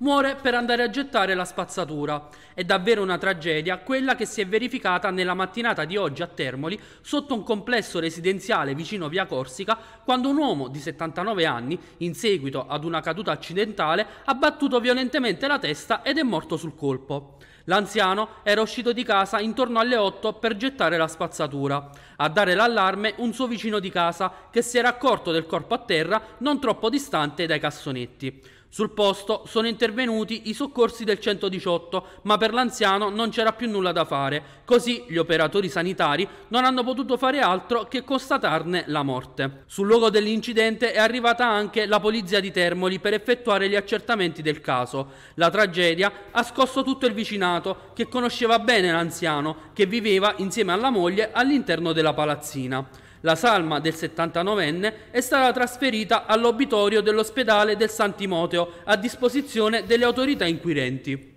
Muore per andare a gettare la spazzatura. È davvero una tragedia quella che si è verificata nella mattinata di oggi a Termoli, sotto un complesso residenziale vicino Via Corsica, quando un uomo di 79 anni, in seguito ad una caduta accidentale, ha battuto violentemente la testa ed è morto sul colpo. L'anziano era uscito di casa intorno alle 8 per gettare la spazzatura. A dare l'allarme un suo vicino di casa che si era accorto del corpo a terra non troppo distante dai cassonetti. Sul posto sono intervenuti i soccorsi del 118, ma per l'anziano non c'era più nulla da fare, così gli operatori sanitari non hanno potuto fare altro che constatarne la morte. Sul luogo dell'incidente è arrivata anche la polizia di Termoli per effettuare gli accertamenti del caso. La tragedia ha scosso tutto il vicinato, che conosceva bene l'anziano, che viveva insieme alla moglie all'interno della palazzina. La salma del 79enne è stata trasferita all'obitorio dell'ospedale del San Timoteo a disposizione delle autorità inquirenti.